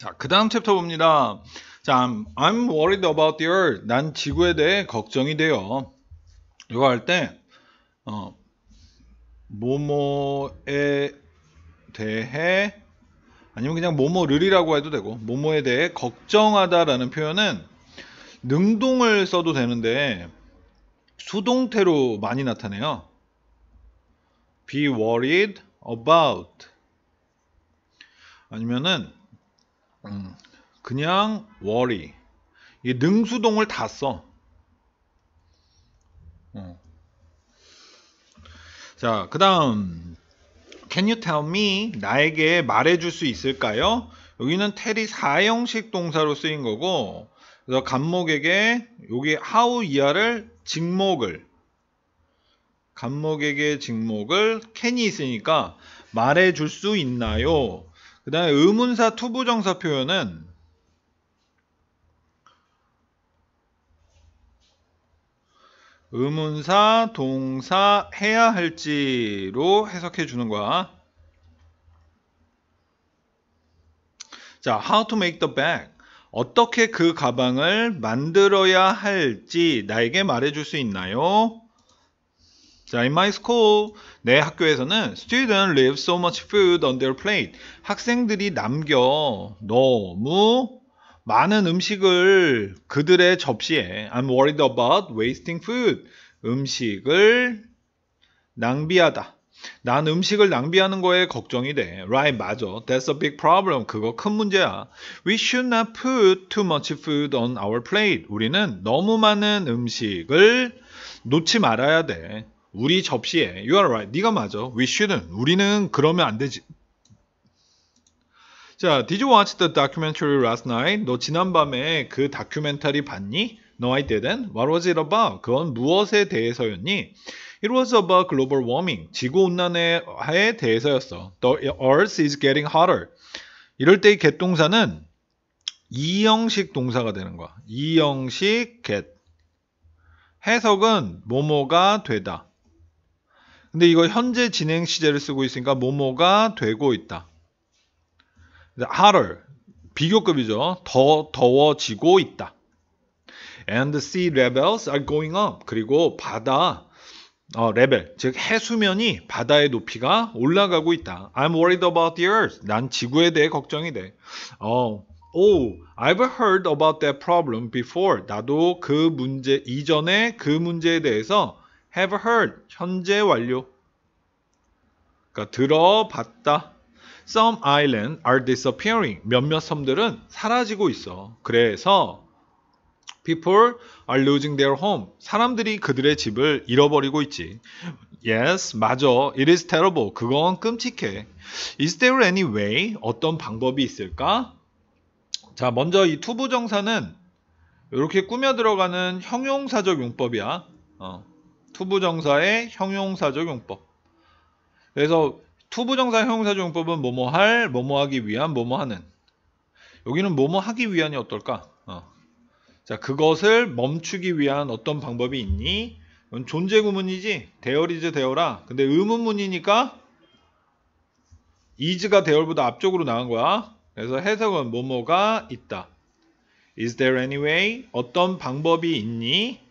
자, 그 다음 챕터 봅니다. 자, I'm, worried about the earth. 난 지구에 대해 걱정이 돼요. 이거 할 때, 어, 뭐모에 대해, 아니면 그냥 뭐뭐를이라고 해도 되고, 뭐뭐에 대해 걱정하다라는 표현은 능동을 써도 되는데, 수동태로 많이 나타내요. be worried about. 아니면은, 음. 그냥 worry 이 능수동을 다 써. 어. 자, 그다음 Can you tell me? 나에게 말해줄 수 있을까요? 여기는 테리 사형식 동사로 쓰인 거고 그래서 간목에게 여기 how 이하를 직목을 간목에게 직목을 can이 있으니까 말해줄 수 있나요? 그 다음에 의문사 투부정사 표현은 의문사, 동사, 해야 할지로 해석해 주는 거야. 자, how to make the bag. 어떻게 그 가방을 만들어야 할지 나에게 말해 줄 수 있나요? 자, in my school, 내 학교에서는 students leave so much food on their plate. 학생들이 남겨 너무 많은 음식을 그들의 접시에 I'm worried about wasting food. 음식을 낭비하다. 난 음식을 낭비하는 거에 걱정이 돼. Right, 맞아. That's a big problem. 그거 큰 문제야. We should not put too much food on our plate. 우리는 너무 많은 음식을 놓지 말아야 돼. 우리 접시에 you are right 네가 맞아 we shouldn't 우리는 그러면 안 되지 자 did you watch the documentary last night 너 지난밤에 그 다큐멘터리 봤니 No I didn't what was it about 그건 무엇에 대해서였니 It was about global warming 지구온난화에 대해서였어 The earth is getting hotter 이럴 때 이 get 동사는 이형식 동사가 되는 거야 이형식 get 해석은 뭐뭐가 되다 근데 이거 현재 진행 시제를 쓰고 있으니까 뭐뭐가 되고 있다. 하얼 비교급이죠. 더 더워지고 있다. And the sea levels are going up. 그리고 바다 어, 레벨, 즉 해수면이 바다의 높이가 올라가고 있다. I'm worried about the earth. 난 지구에 대해 걱정이 돼. 어, oh, I've heard about that problem before. 나도 그 문제 이전에 그 문제에 대해서 have heard 현재 완료. 그러니까 들어봤다. Some i s l a n d are disappearing. 몇몇 섬들은 사라지고 있어. 그래서 people are losing their home. 사람들이 그들의 집을 잃어버리고 있지. Yes, 맞아. It is terrible. 그건 끔찍해. Is there any way? 어떤 방법이 있을까? 자, 먼저 이 투부정사는 이렇게 꾸며 들어가는 형용사적 용법이야. 어. 투부정사의 형용사적 용법. 그래서 투부정사 형용사적 용법은 뭐뭐 할, 뭐뭐 하기 위한, 뭐뭐 하는. 여기는 뭐뭐 하기 위한이 어떨까? 어. 자, 그것을 멈추기 위한 어떤 방법이 있니? 이건 존재 구문이지. 대열이즈 대열아. 근데 의문문이니까 이즈가 대열보다 앞쪽으로 나간 거야. 그래서 해석은 뭐뭐가 있다. Is there any way? 어떤 방법이 있니?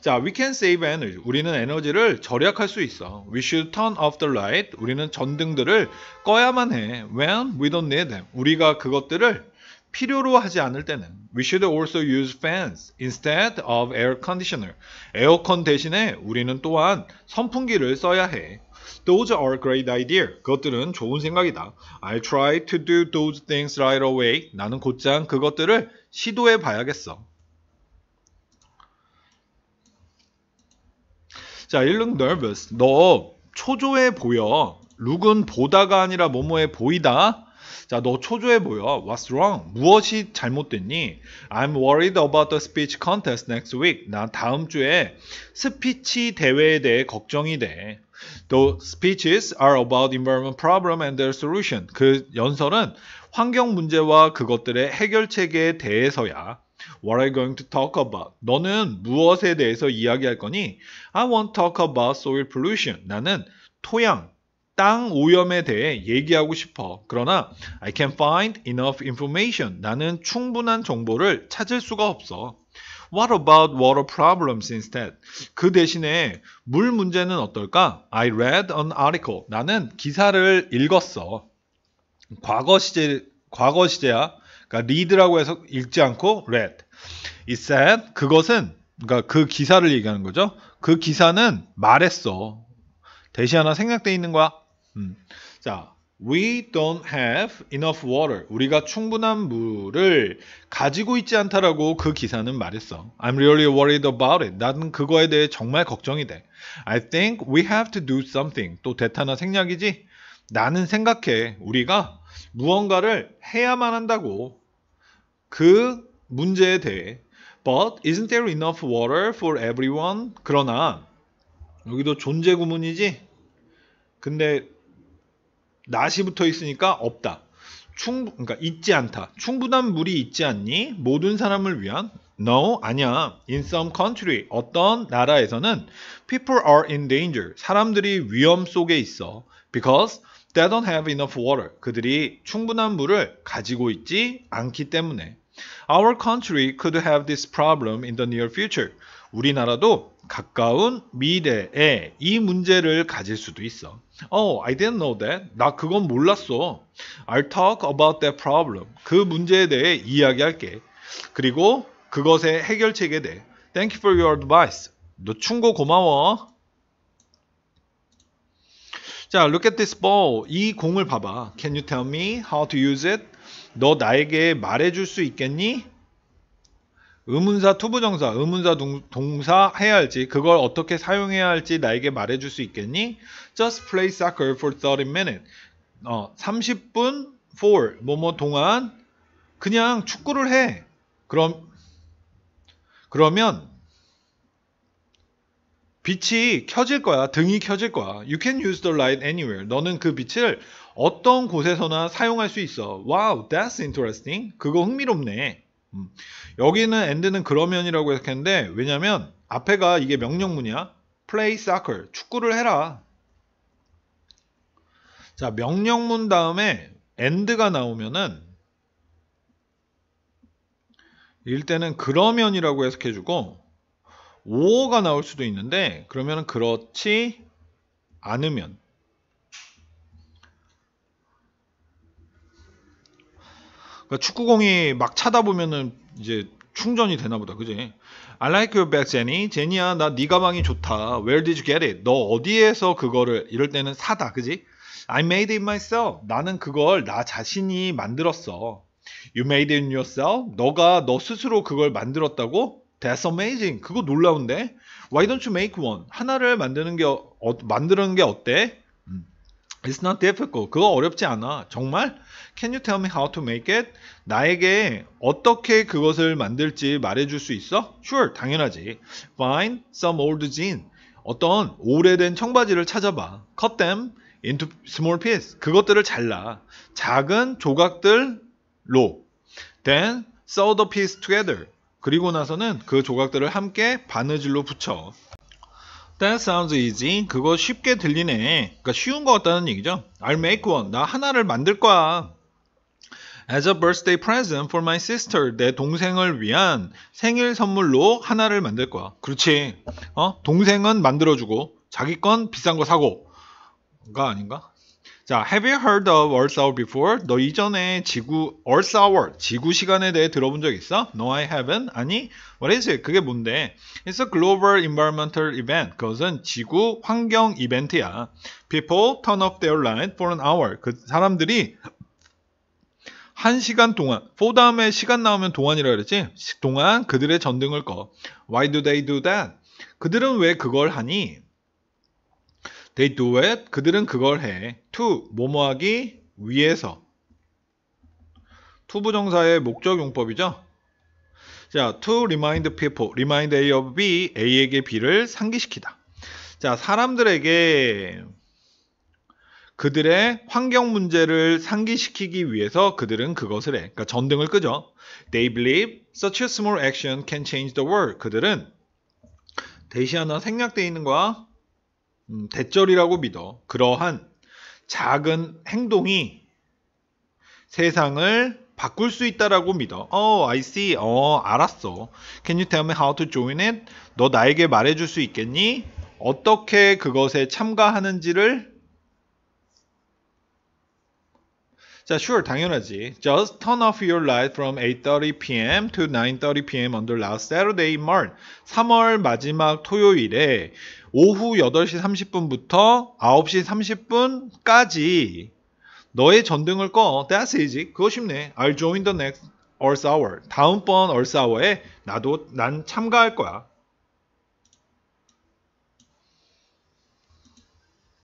자, we can save energy. 우리는 에너지를 절약할 수 있어. We should turn off the light. 우리는 전등들을 꺼야만 해. When we don't need them. 우리가 그것들을 필요로 하지 않을 때는 We should also use fans instead of air conditioner. 에어컨 대신에 우리는 또한 선풍기를 써야 해. Those are great idea. s 그것들은 좋은 생각이다. I try to do those things right away. 나는 곧장 그것들을 시도해 봐야겠어. 자, 일 o u l o nervous. 너 초조해 보여. 룩은 보다가 아니라 뭐뭐해 보이다. 자, 너 초조해 보여. What's wrong? 무엇이 잘못됐니? I'm worried about the speech contest next week. 나 다음 주에 스피치 대회에 대해 걱정이 돼. The speeches are about environment problem and their solution. 그 연설은 환경 문제와 그것들의 해결책에 대해서야. What are you going to talk about? 너는 무엇에 대해서 이야기할 거니? I want to talk about soil pollution. 나는 토양, 땅 오염에 대해 얘기하고 싶어. 그러나 I can't find enough information. 나는 충분한 정보를 찾을 수가 없어. What about water problems instead? 그 대신에 물 문제는 어떨까? I read an article. 나는 기사를 읽었어. 과거 시제 과거 시제야. 그러니까 read라고 해서 읽지 않고 read. It said 그것은 그러니까 그 기사를 얘기하는 거죠. 그 기사는 말했어. 대시 하나 생략돼 있는 거야. 음. 자, we don't have enough water. 우리가 충분한 물을 가지고 있지 않다라고 그 기사는 말했어. I'm really worried about it. 나는 그거에 대해 정말 걱정이 돼. I think we have to do something. 또 대타나 생략이지. 나는 생각해. 우리가 무언가를 해야만 한다고. 그 문제에 대해 But isn't there enough water for everyone? 그러나 여기도 존재 구문이지. 근데 낫이 붙어 있으니까 없다. 충 그러니까 있지 않다. 충분한 물이 있지 않니? 모든 사람을 위한 No, 아니야. In some country, 어떤 나라에서는 people are in danger. 사람들이 위험 속에 있어. Because they don't have enough water. 그들이 충분한 물을 가지고 있지 않기 때문에. Our country could have this problem in the near future. 우리나라도 가까운 미래에 이 문제를 가질 수도 있어. Oh, I didn't know that. 나 그건 몰랐어. I'll talk about that problem. 그 문제에 대해 이야기할게. 그리고 그것의 해결책에 대해. Thank you for your advice. 너 충고 고마워. 자, look at this ball. 이 공을 봐봐. Can you tell me how to use it? 너 나에게 말해줄 수 있겠니? 의문사 투부정사, 의문사 동, 사 해야 할지 그걸 어떻게 사용해야 할지 나에게 말해줄 수 있겠니? Just play soccer for 30 minutes. 어, 30분 for 뭐뭐 동안 그냥 축구를 해. 그럼 그러면 빛이 켜질 거야. 등이 켜질 거야. You can use the light anywhere. 너는 그 빛을 어떤 곳에서나 사용할 수 있어. Wow, that's interesting. 그거 흥미롭네. 음. 여기는 end는 그러면이라고 했는데 왜냐면 앞에가 이게 명령문이야. Play soccer. 축구를 해라. 자, 명령문 다음에 end가 나오면은 일 때는 그러면이라고 해석해주고 5어가 나올 수도 있는데 그러면 그렇지 않으면 그러니까 축구공이 막 차다 보면은 이제 충전이 되나 보다 그지 I like your bag 제니 제니야 나 네 가방이 좋다 Where did you get it? 너 어디에서 그거를 이럴 때는 사다 그지 I made it myself 나는 그걸 나 자신이 만들었어 You made it yourself? 너가 너 스스로 그걸 만들었다고? That's amazing. 그거 놀라운데? Why don't you make one? 하나를 만드는 게 어, 만드는 게 어때? It's not difficult. 그거 어렵지 않아. 정말? Can you tell me how to make it? 나에게 어떻게 그것을 만들지 말해줄 수 있어? Sure, 당연하지. Find some old jean. 어떤 오래된 청바지를 찾아봐. Cut them into small pieces. 그것들을 잘라. 작은 조각들로. Then sew the piece together. 그리고 나서는 그 조각들을 함께 바느질로 붙여. That sounds easy. 그거 쉽게 들리네. 그러니까 쉬운 것 같다는 얘기죠. I'll make one. 나 하나를 만들 거야. As a birthday present for my sister. 내 동생을 위한 생일 선물로 하나를 만들 거야. 그렇지. 어? 동생은 만들어주고 자기 건 비싼 거 사고가 아닌가? 자, have you heard of Earth Hour before? 너 이전에 지구 Earth Hour 지구 시간에 대해 들어본 적 있어? No, I haven't. 아니, what is it? 그게 뭔데? It's a global environmental event. 그것은 지구 환경 이벤트야. People turn off their light for an hour. 그 사람들이 한 시간 동안, 4 다음에 시간 나오면 동안이라 그랬지? 동안 그들의 전등을 꺼. Why do they do that? 그들은 왜 그걸 하니? They do it. 그들은 그걸 해. To 뭐뭐하기 위해서. to 부정사의 목적 용법이죠. 자, to remind people, remind A of B, A에게 B를 상기시키다. 자, 사람들에게 그들의 환경 문제를 상기시키기 위해서 그들은 그것을 해. 그러니까 전등을 끄죠. They believe such a small action can change the world. 그들은 대시 하나 생략되어 있는 거야. 음, 대절이라고 믿어 그러한 작은 행동이 세상을 바꿀 수 있다라고 믿어. 어, oh, I see. 어, 알았어. Can you tell me how to join it? 너 나에게 말해줄 수 있겠니? 어떻게 그것에 참가하는지를 자, sure 당연하지. Just turn off your light from 8:30 p.m. to 9:30 p.m. on the last Saturday in March. 3월 마지막 토요일에 오후 8시 30분부터 9시 30분까지 너의 전등을 꺼. That's easy. 그거 쉽네. I'll join the next Earth Hour. 다음번 Earth Hour에 나도 난 참가할 거야.